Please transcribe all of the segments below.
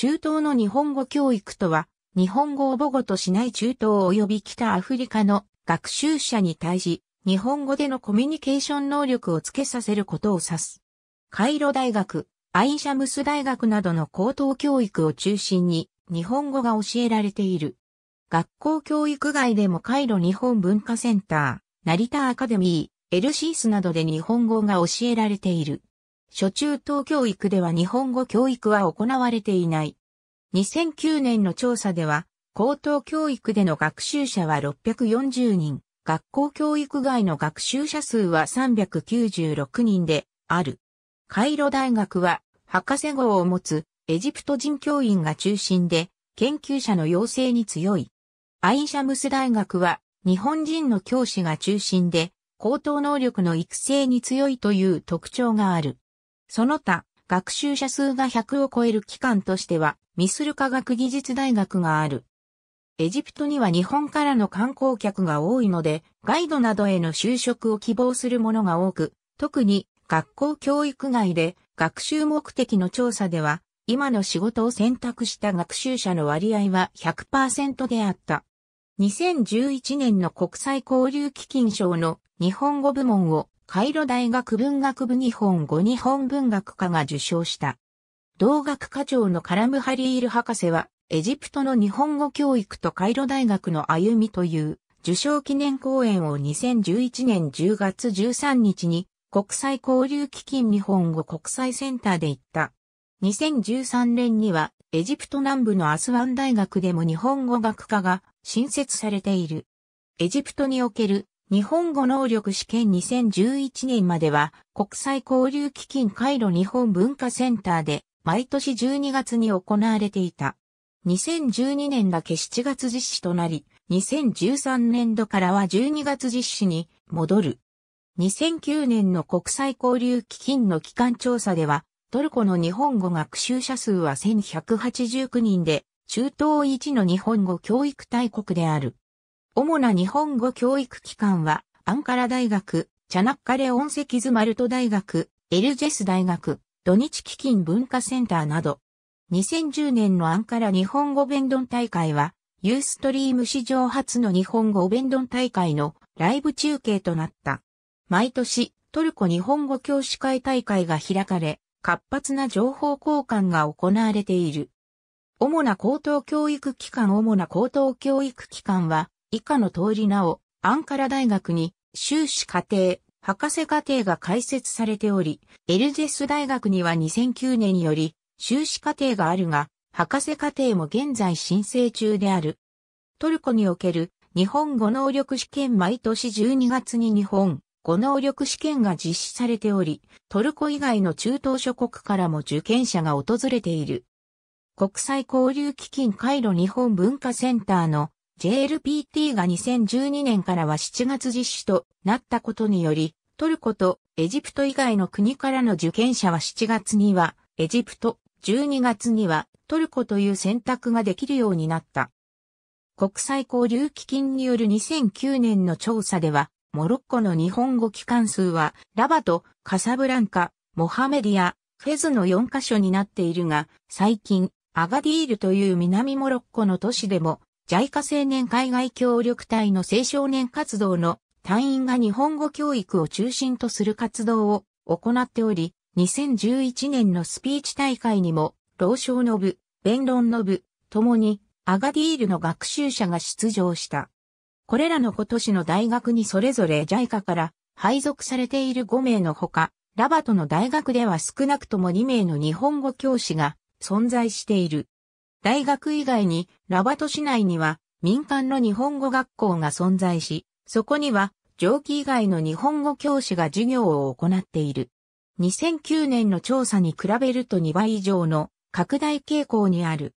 中東の日本語教育とは、日本語を母語としない中東及び北アフリカの学習者に対し、日本語でのコミュニケーション能力をつけさせることを指す。カイロ大学、アインシャムス大学などの高等教育を中心に日本語が教えられている。学校教育外でもカイロ日本文化センター、成田アカデミー、エルシースなどで日本語が教えられている。初中等教育では日本語教育は行われていない。2009年の調査では、高等教育での学習者は640人、学校教育外の学習者数は396人である。カイロ大学は博士号を持つエジプト人教員が中心で研究者の要請に強い。アイシャムス大学は日本人の教師が中心で高等能力の育成に強いという特徴がある。その他、学習者数が100を超える機関としては、ミスル科学技術大学がある。エジプトには日本からの観光客が多いので、ガイドなどへの就職を希望する者が多く、特に学校教育外で学習目的の調査では、今の仕事を選択した学習者の割合は100%であった。2011年の国際交流基金賞の日本語部門をカイロ大学文学部日本語日本文学科が受賞した。同学科長のカラムハリール博士は、エジプトの日本語教育とカイロ大学の歩みという受賞記念講演を2011年10月13日に国際交流基金日本語国際センターで行った。2013年にはエジプト南部のアスワン大学でも日本語学科が新設されている。エジプトにおける日本語能力試験2011年までは国際交流基金回路日本文化センターで毎年12月に行われていた。2012年だけ7月実施となり、2013年度からは12月実施に戻る。2009年の国際交流基金の機関調査では、トルコの日本語学習者数は1189人で、中東一の日本語教育大国である。主な日本語教育機関は、アンカラ大学、チャナッカレ・オン石ズマルト大学、エルジェス大学、土日基金文化センターなど、2010年のアンカラ日本語弁論大会は、ユーストリーム史上初の日本語弁論大会のライブ中継となった。毎年、トルコ日本語教師会大会が開かれ、活発な情報交換が行われている。主な高等教育機関主な高等教育機関は、以下の通りなお、アンカラ大学に修士課程、博士課程が開設されており、エルゼス大学には2009年により修士課程があるが、博士課程も現在申請中である。トルコにおける日本語能力試験毎年12月に日本語能力試験が実施されており、トルコ以外の中東諸国からも受験者が訪れている。国際交流基金カイロ日本文化センターの JLPT が2012年からは7月実施となったことにより、トルコとエジプト以外の国からの受験者は7月にはエジプト、12月にはトルコという選択ができるようになった。国際交流基金による2009年の調査では、モロッコの日本語機関数は、ラバとカサブランカ、モハメディア、フェズの4カ所になっているが、最近、アガディールという南モロッコの都市でも JICA 青年海外協力隊の青少年活動の隊員が日本語教育を中心とする活動を行っており、2011年のスピーチ大会にも、老少の部、弁論の部、ともに、アガディールの学習者が出場した。これらの今年の大学にそれぞれ JICA から配属されている5名のほか、ラバトの大学では少なくとも2名の日本語教師が存在している。大学以外にラバト市内には民間の日本語学校が存在し、そこには上記以外の日本語教師が授業を行っている。2009年の調査に比べると2倍以上の拡大傾向にある。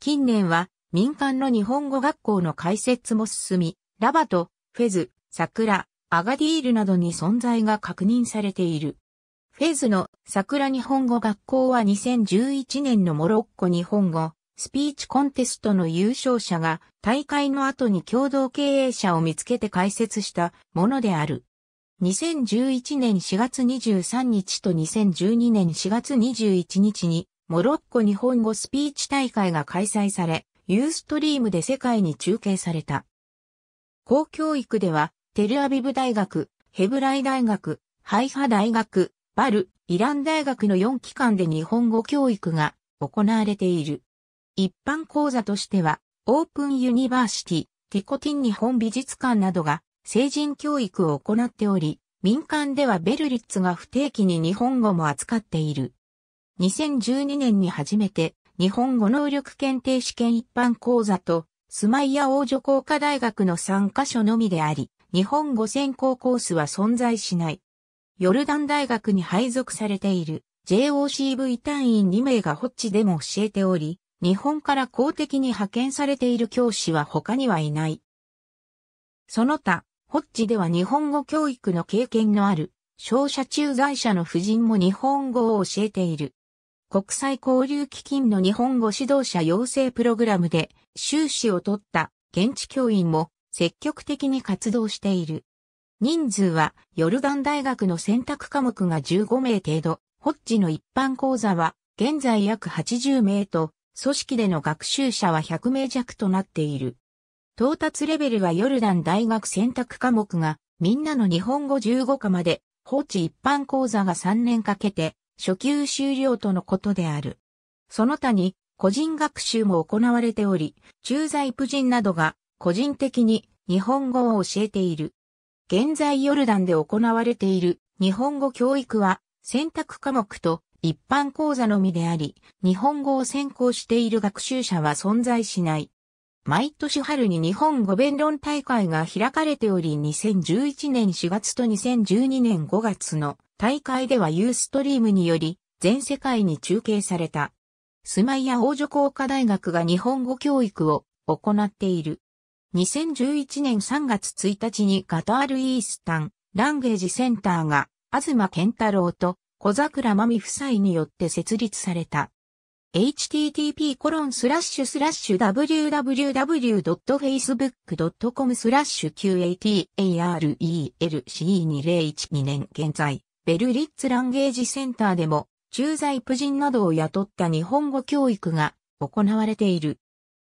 近年は民間の日本語学校の開設も進み、ラバト、フェズ、桜、アガディールなどに存在が確認されている。フェズの桜日本語学校は2011年のモロッコ日本語スピーチコンテストの優勝者が大会の後に共同経営者を見つけて解説したものである。2011年4月23日と2012年4月21日にモロッコ日本語スピーチ大会が開催され、ユーストリームで世界に中継された。公教育では、テルアビブ大学、ヘブライ大学、ハイファ大学、バル、イラン大学の4機関で日本語教育が行われている。一般講座としては、オープンユニバーシティ、ティコティン日本美術館などが成人教育を行っており、民間ではベルリッツが不定期に日本語も扱っている。2012年に初めて日本語能力検定試験一般講座とスマイヤ王女工科大学の3カ所のみであり、日本語専攻コースは存在しない。ヨルダン大学に配属されている JOCV 単位2名がホッチでも教えており、日本から公的に派遣されている教師は他にはいない。その他、ホッジでは日本語教育の経験のある、商社駐在者の夫人も日本語を教えている。国際交流基金の日本語指導者養成プログラムで修士を取った現地教員も積極的に活動している。人数はヨルダン大学の選択科目が15名程度、ホッジの一般講座は現在約80名と組織での学習者は100名弱となっている。到達レベルはヨルダン大学選択科目が、みんなの日本語15課まで、放置一般講座が3年かけて、初級終了とのことである。その他に、個人学習も行われており、駐在婦人などが、個人的に日本語を教えている。現在ヨルダンで行われている日本語教育は選択科目と一般講座のみであり、日本語を専攻している学習者は存在しない。毎年春に日本語弁論大会が開かれており2011年4月と2012年5月の大会ではユーストリームにより全世界に中継された。スマイヤ王女工科大学が日本語教育を行っている。2011年3月1日にガタールイースタンランゲージセンターが東健太郎と小桜まみ夫妻によって設立された。http コロンスラッシュスラッシュ www.facebook.com スラッシュ QATARELC2012 年現在、ベルリッツランゲージセンターでも、駐在婦人などを雇った日本語教育が行われている。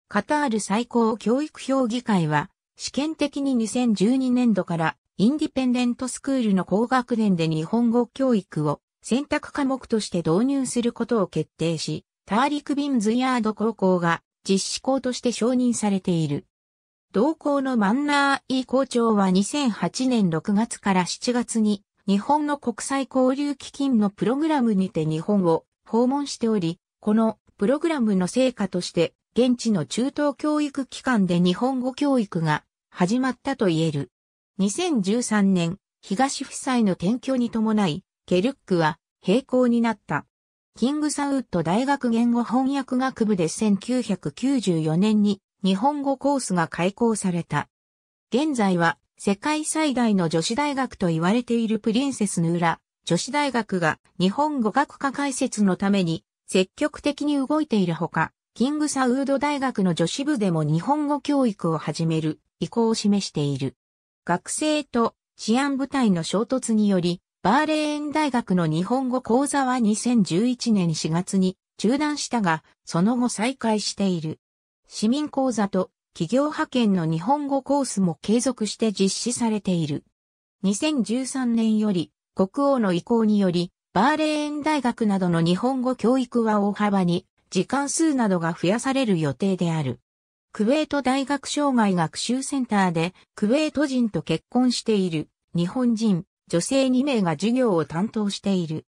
カタール最高教育評議会は、試験的に2012年度からインディペンデントスクールの高学年で日本語教育を選択科目として導入することを決定し、ターリク・ビン・ズヤード高校が実施校として承認されている。同校のマンナー・イ校長は2008年6月から7月に日本の国際交流基金のプログラムにて日本を訪問しており、このプログラムの成果として現地の中等教育機関で日本語教育が始まったと言える。2013年、東夫妻の転居に伴い、ケルックは平行になった。キングサウッド大学言語翻訳学部で1994年に日本語コースが開講された。現在は世界最大の女子大学と言われているプリンセスヌーラ女子大学が日本語学科解説のために積極的に動いているほか、キングサウード大学の女子部でも日本語教育を始める意向を示している。学生と治安部隊の衝突によりバーレーン大学の日本語講座は2011年4月に中断したが、その後再開している。市民講座と企業派遣の日本語コースも継続して実施されている。2013年より国王の意向により、バーレーン大学などの日本語教育は大幅に時間数などが増やされる予定である。クウェート大学生涯学習センターでクウェート人と結婚している日本人女性2名が授業を担当している。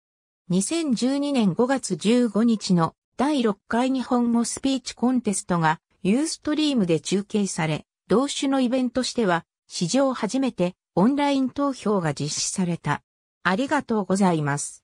2012年5月15日の第6回日本語スピーチコンテストがユーストリームで中継され、同種のイベントしては史上初めてオンライン投票が実施された。ありがとうございます。